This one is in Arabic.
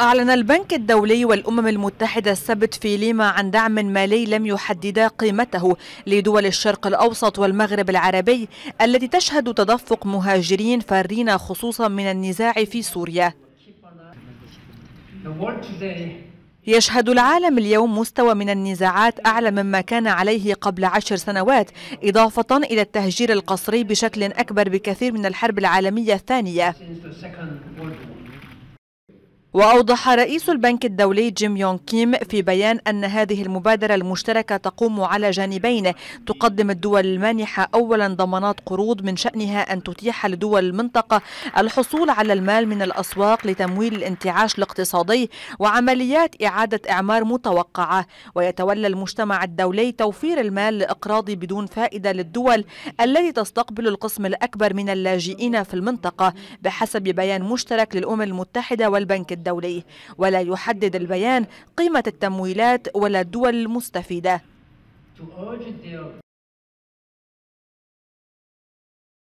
أعلن البنك الدولي والأمم المتحدة السبت في ليما عن دعم مالي لم يحددا قيمته لدول الشرق الأوسط والمغرب العربي التي تشهد تدفق مهاجرين فارين خصوصا من النزاع في سوريا يشهد العالم اليوم مستوى من النزاعات أعلى مما كان عليه قبل عشر سنوات إضافة إلى التهجير القسري بشكل أكبر بكثير من الحرب العالمية الثانية وأوضح رئيس البنك الدولي جيم يونغ كيم في بيان أن هذه المبادرة المشتركة تقوم على جانبين تقدم الدول المانحة أولا ضمانات قروض من شأنها أن تتيح لدول المنطقة الحصول على المال من الأسواق لتمويل الانتعاش الاقتصادي وعمليات إعادة إعمار متوقعة ويتولى المجتمع الدولي توفير المال لإقراض بدون فائدة للدول التي تستقبل القسم الأكبر من اللاجئين في المنطقة بحسب بيان مشترك للأمم المتحدة والبنك الدولي الدولي ولا يحدد البيان قيمة التمويلات ولا الدول المستفيدة